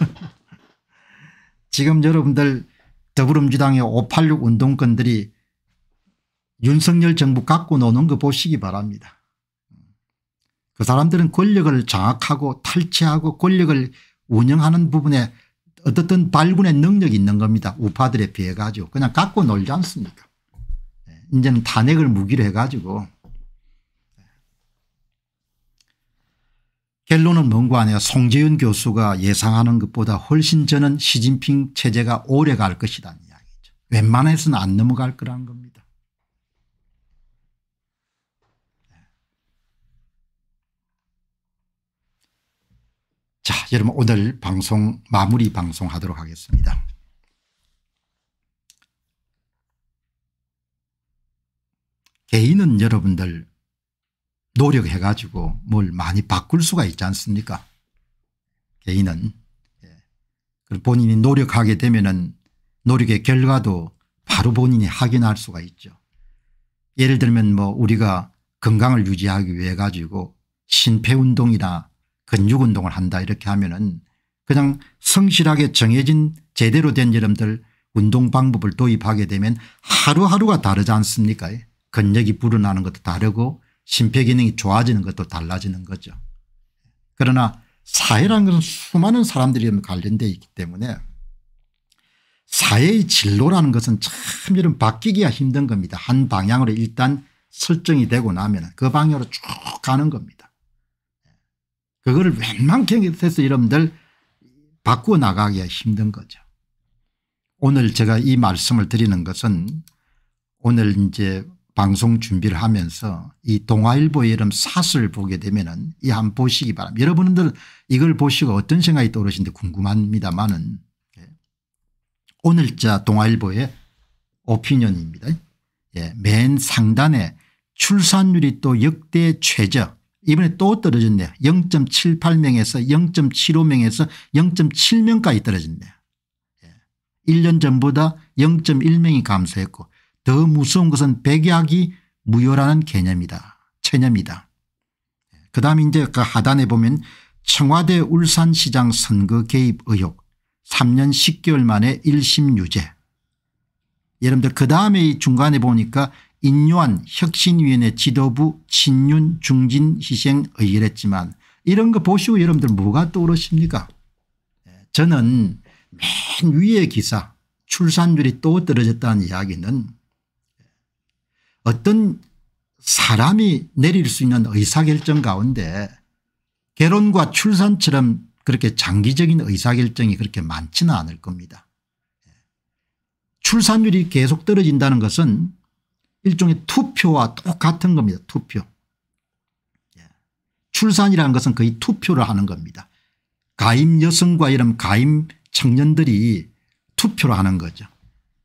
지금 여러분들 더불어민주당의 586 운동권들이 윤석열 정부 갖고 노는 거 보시기 바랍니다. 그 사람들은 권력을 장악하고 탈취하고 권력을 운영하는 부분에 어떻든 발군의 능력이 있는 겁니다. 우파들에 비해 가지고 그냥 갖고 놀지 않습니까 네, 이제는 탄핵을 무기로 해가지고 결론은 뭔가 아니라 송재윤 교수가 예상하는 것보다 훨씬 저는 시진핑 체제가 오래 갈 것이라는 이야기죠. 웬만해서는 안 넘어갈 거라는 겁니다. 네. 자 여러분 오늘 방송 마무리 방송하도록 하겠습니다. 개인은 여러분들 노력해 가지고 뭘 많이 바꿀 수가 있지 않습니까 개인은. 예. 본인이 노력하게 되면은 노력의 결과도 바로 본인이 확인할 수가 있죠. 예를 들면 뭐 우리가 건강을 유지하기 위해 가지고 심폐운동이나 근육운동을 한다 이렇게 하면은 그냥 성실하게 정해진 제대로 된 여러분들 운동 방법을 도입하게 되면 하루하루가 다르지 않습니까 예. 근력이 불어나는 것도 다르고 심폐기능이 좋아지는 것도 달라지는 거죠. 그러나 사회라는 것은 수많은 사람들이 관련되어 있기 때문에 사회의 진로라는 것은 참 이런 바뀌기가 힘든 겁니다. 한 방향으로 일단 설정이 되고 나면 그 방향으로 쭉 가는 겁니다. 그거를 웬만큼 해서 여러분들 바꾸어 나가기가 힘든 거죠. 오늘 제가 이 말씀을 드리는 것은 오늘 이제 방송 준비를 하면서 이 동아일보의 이런 사슬 을 보게 되면은 이 한 보시기 바랍니다. 여러분들 이걸 보시고 어떤 생각이 떠오르신지 궁금합니다만은 예. 오늘자 동아일보의 오피니언입니다. 예, 맨 상단에 출산율이 또 역대 최저 이번에 또 떨어졌네요. 0.78명에서 0.75명에서 0.7명까지 떨어졌네요. 예. 1년 전보다 0.1명이 감소했고 더 무서운 것은 백약이 무효라는 개념이다. 체념이다. 그 다음 이제 그 하단에 보면 청와대 울산시장 선거 개입 의혹 3년 10개월 만에 1심 유죄. 여러분들 그 다음에 중간에 보니까 인요한 혁신위원회 지도부 친윤 중진 희생 의결했지만 이런 거 보시고 여러분들 뭐가 떠오르십니까 예, 저는 맨 위의 기사 출산율이 또 떨어졌다는 이야기는 어떤 사람이 내릴 수 있는 의사결정 가운데 결혼과 출산처럼 그렇게 장기적인 의사결정이 그렇게 많지는 않을 겁니다. 출산율이 계속 떨어진다는 것은 일종의 투표와 똑같은 겁니다. 투표. 출산이라는 것은 거의 투표를 하는 겁니다. 가임 여성과 이런 가임 청년들이 투표를 하는 거죠.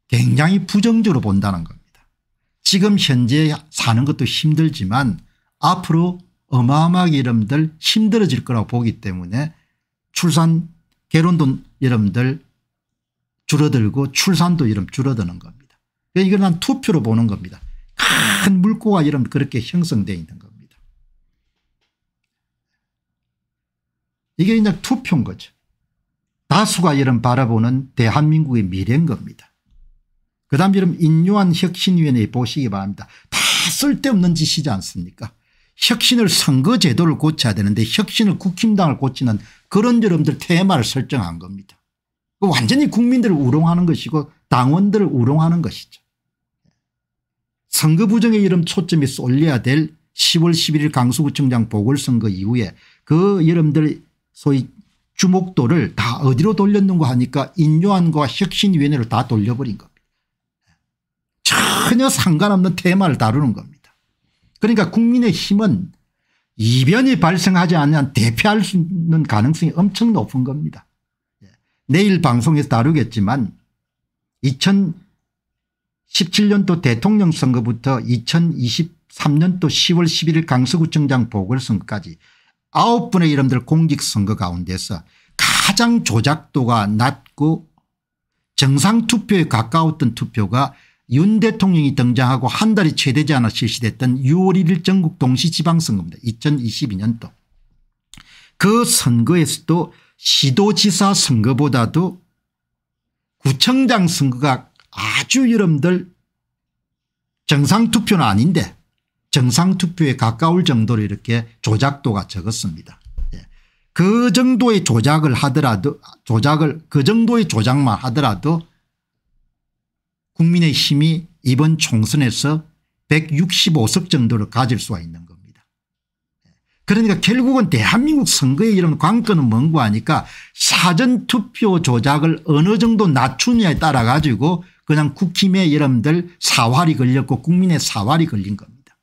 굉장히 부정적으로 본다는 거 지금 현재 사는 것도 힘들지만 앞으로 어마어마하게 여러분들 힘들어질 거라고 보기 때문에 출산 결혼도 여러분들 줄어들고 출산도 여러분 줄어드는 겁니다. 그러니까 이건 난 투표로 보는 겁니다. 큰 물고가 여러분 그렇게 형성되어 있는 겁니다. 이게 그냥 투표인 거죠. 다수가 여러분 바라보는 대한민국의 미래인 겁니다. 그 다음 이름 인류한혁신위원회 보시기 바랍니다. 다 쓸데없는 짓이지 않습니까 혁신을 선거제도를 고쳐야 되는데 혁신을 국힘당을 고치는 그런 여러분들 테마를 설정한 겁니다. 그 완전히 국민들을 우롱하는 것이고 당원들을 우롱하는 것이죠. 선거 부정의 이름 초점이 쏠려야 될 10월 11일 강서구청장 보궐선거 이후에 그 여러분들 소위 주목도를 다 어디로 돌렸는가 하니까 인요안과 혁신위원회로 다 돌려버린 겁니다. 전혀 상관없는 테마를 다루는 겁니다. 그러니까 국민의 힘은 이변이 발생하지 않으면 대피할 수 있는 가능성이 엄청 높은 겁니다. 예. 내일 방송에서 다루겠지만 2017년도 대통령 선거부터 2023년도 10월 11일 강서구청장 보궐선거까지 9분의 이름들 공직선거 가운데서 가장 조작도가 낮고 정상투표에 가까웠던 투표가 윤 대통령이 등장하고 한 달이 채 되지 않아 실시됐던 6월 1일 전국 동시지방선거입니다. 2022년도. 그 선거에서도 시도지사 선거보다도 구청장 선거가 아주 여러분들 정상투표는 아닌데 정상투표에 가까울 정도로 이렇게 조작도가 적었습니다. 예. 그 정도의 조작을 하더라도 조작을 그 정도의 조작만 하더라도 국민의힘이 이번 총선에서 165석 정도를 가질 수가 있는 겁니다. 그러니까 결국은 대한민국 선거에 이런 관건은 뭔고 하니까 사전투표 조작을 어느 정도 낮추느냐에 따라 가지고 그냥 국힘의 여러분들 사활이 걸렸고 국민의 사활이 걸린 겁니다.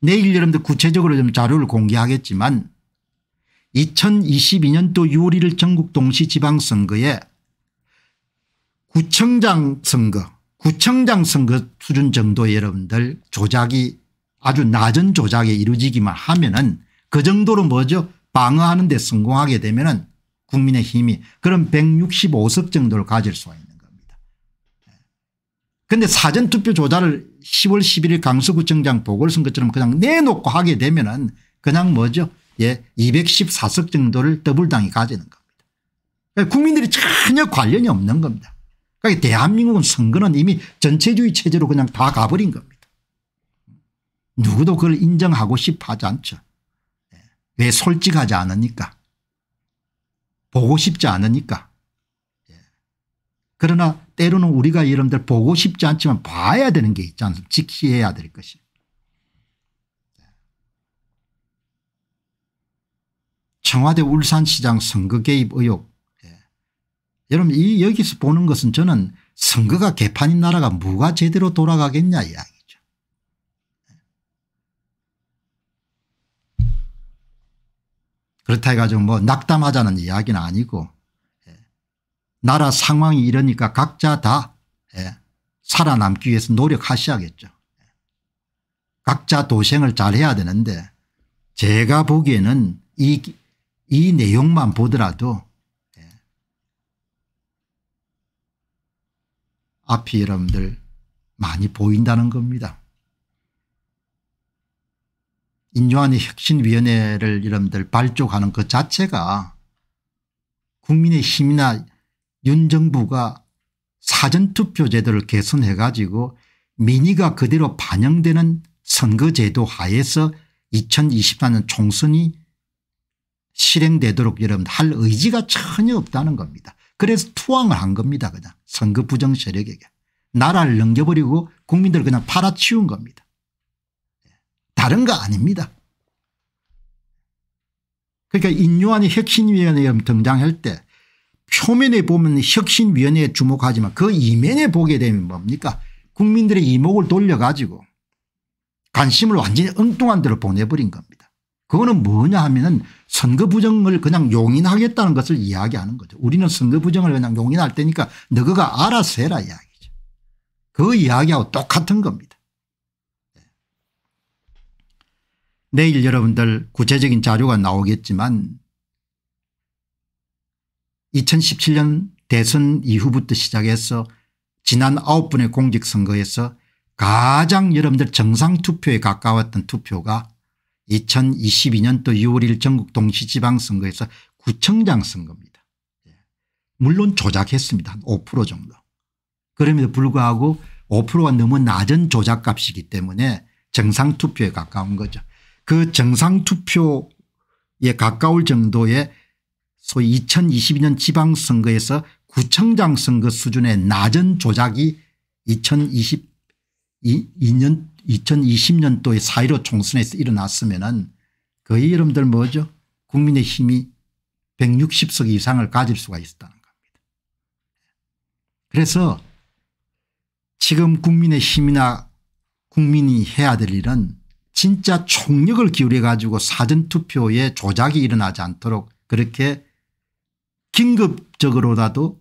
내일 여러분들 구체적으로 좀 자료를 공개하겠지만 2022년도 6월 1일 전국 동시지방선거에 구청장 선거 구청장 선거 수준 정도 여러분들 조작이 아주 낮은 조작에 이루어지기만 하면은 그 정도로 뭐죠 방어하는 데 성공하게 되면은 국민의 힘이 그런 165석 정도를 가질 수가 있는 겁니다. 그런데 사전투표 조작을 10월 11일 강서구청장 보궐선거처럼 그냥 내놓고 하게 되면은 그냥 뭐죠 예 214석 정도를 더블당이 가지는 겁니다. 국민들이 전혀 관련이 없는 겁니다. 그러니까 대한민국은 선거는 이미 전체주의 체제로 그냥 다 가버린 겁니다. 누구도 그걸 인정하고 싶어 하지 않죠. 예. 왜 솔직하지 않으니까. 보고 싶지 않으니까. 예. 그러나 때로는 우리가 여러분들 보고 싶지 않지만 봐야 되는 게 있지 않습니까 직시해야 될 것이. 청와대 울산시장 선거 개입 의혹 여러분 이 여기서 보는 것은 저는 선거가 개판인 나라가 뭐가 제대로 돌아가겠냐 이야기죠. 그렇다 해가지고 뭐 낙담하자는 이야기는 아니고 예. 나라 상황이 이러니까 각자 다 예. 살아남기 위해서 노력하셔야겠죠. 예. 각자 도생을 잘해야 되는데 제가 보기에는 이, 이 내용만 보더라도 앞이 여러분들 많이 보인다는 겁니다. 인조안의 혁신위원회를 여러분들 발족하는 그 자체가 국민의 힘이나 윤 정부가 사전투표제도를 개선해 가지고 민의가 그대로 반영되는 선거제도 하에서 2024년 총선이 실행되도록 여러분 할 의지가 전혀 없다는 겁니다. 그래서 투항을 한 겁니다. 그냥 선거 부정 세력에게. 나라를 넘겨버리고 국민들 그냥 팔아치운 겁니다. 다른 거 아닙니다. 그러니까 인요한이 혁신위원회에 등장할 때 표면에 보면 혁신위원회에 주목하지만 그 이면에 보게 되면 뭡니까 국민들의 이목을 돌려가지고 관심을 완전히 엉뚱한 데로 보내버린 겁니다. 그거는 뭐냐 하면은 선거 부정을 그냥 용인하겠다는 것을 이야기하는 거죠. 우리는 선거 부정을 그냥 용인할 테니까 너가 알아서 해라 이야기죠. 그 이야기하고 똑같은 겁니다. 네. 내일 여러분들 구체적인 자료가 나오겠지만 2017년 대선 이후부터 시작해서 지난 9분의 공직선거에서 가장 여러분들 정상투표에 가까웠던 투표가 2022년 또 6월 1일 전국 동시지방선거에서 구청장 선거입니다. 예. 물론 조작했습니다. 한 5% 정도. 그럼에도 불구하고 5%가 너무 낮은 조작값이기 때문에 정상투표에 가까운 거죠. 그 정상투표에 가까울 정도의 소위 2022년 지방선거에서 구청장 선거 수준의 낮은 조작이 2022년 2020년도에 4.15 총선에서 일어났으면 은 거의 여러분들 뭐죠 국민의 힘이 160석 이상을 가질 수가 있었다는 겁니다. 그래서 지금 국민의 힘이나 국민이 해야 될 일은 진짜 총력을 기울여 가지고 사전투표에 조작이 일어나지 않도록 그렇게 긴급적으로라도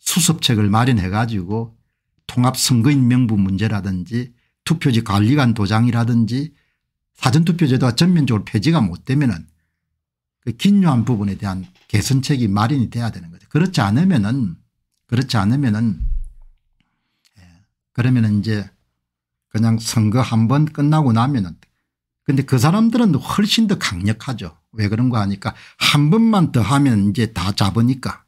수습책을 마련해 가지고 통합선거인 명부 문제라든지 투표지 관리관 도장이라든지 사전투표제도가 전면적으로 폐지가 못되면 은그 긴요한 부분에 대한 개선책이 마련이 돼야 되는 거죠. 그렇지 않으면 은 그렇지 않으면 은 예, 그러면 은 이제 그냥 선거 한 번 끝나고 나면은 근데 그 사람들은 훨씬 더 강력하죠. 왜 그런가 하니까 한 번만 더 하면 이제 다 잡으니까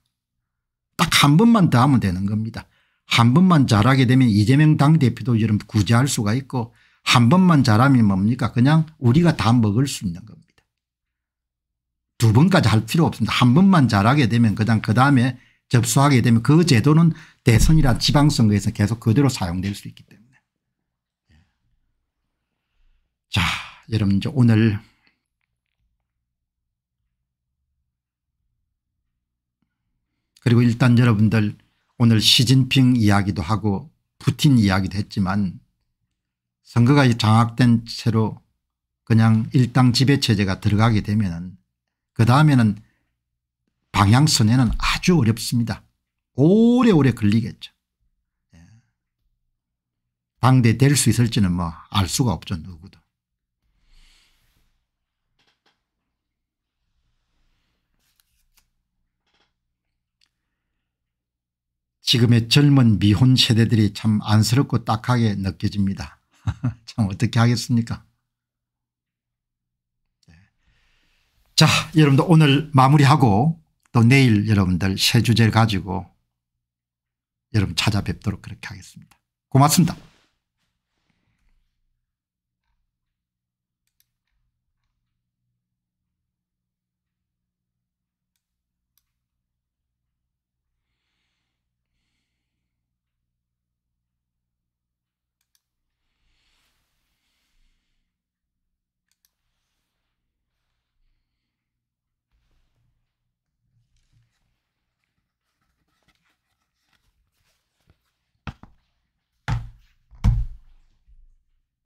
딱 한 번만 더 하면 되는 겁니다. 한 번만 잘하게 되면 이재명 당대표도 여러 구제할 수가 있고 한 번만 잘하면 뭡니까 그냥 우리가 다 먹을 수 있는 겁니다. 두 번까지 할 필요 없습니다. 한 번만 잘하게 되면 그냥 그다음에 접수하게 되면 그 제도는 대선이나 지방선거에서 계속 그대로 사용될 수 있기 때문에. 자 여러분 이제 오늘 그리고 일단 여러분들 오늘 시진핑 이야기도 하고 푸틴 이야기도 했지만 선거가 장악된 채로 그냥 일당 지배체제가 들어가게 되면 그 다음에는 방향선에는 아주 어렵습니다. 오래오래 걸리겠죠. 방대될 예. 수 있을지는 뭐 알 수가 없죠 누구도. 지금의 젊은 미혼 세대들이 참 안쓰럽고 딱하게 느껴집니다. 참 어떻게 하겠습니까 네. 자 여러분들 오늘 마무리하고 또 내일 여러분들 새 주제를 가지고 여러분 찾아뵙도록 그렇게 하겠습니다. 고맙습니다.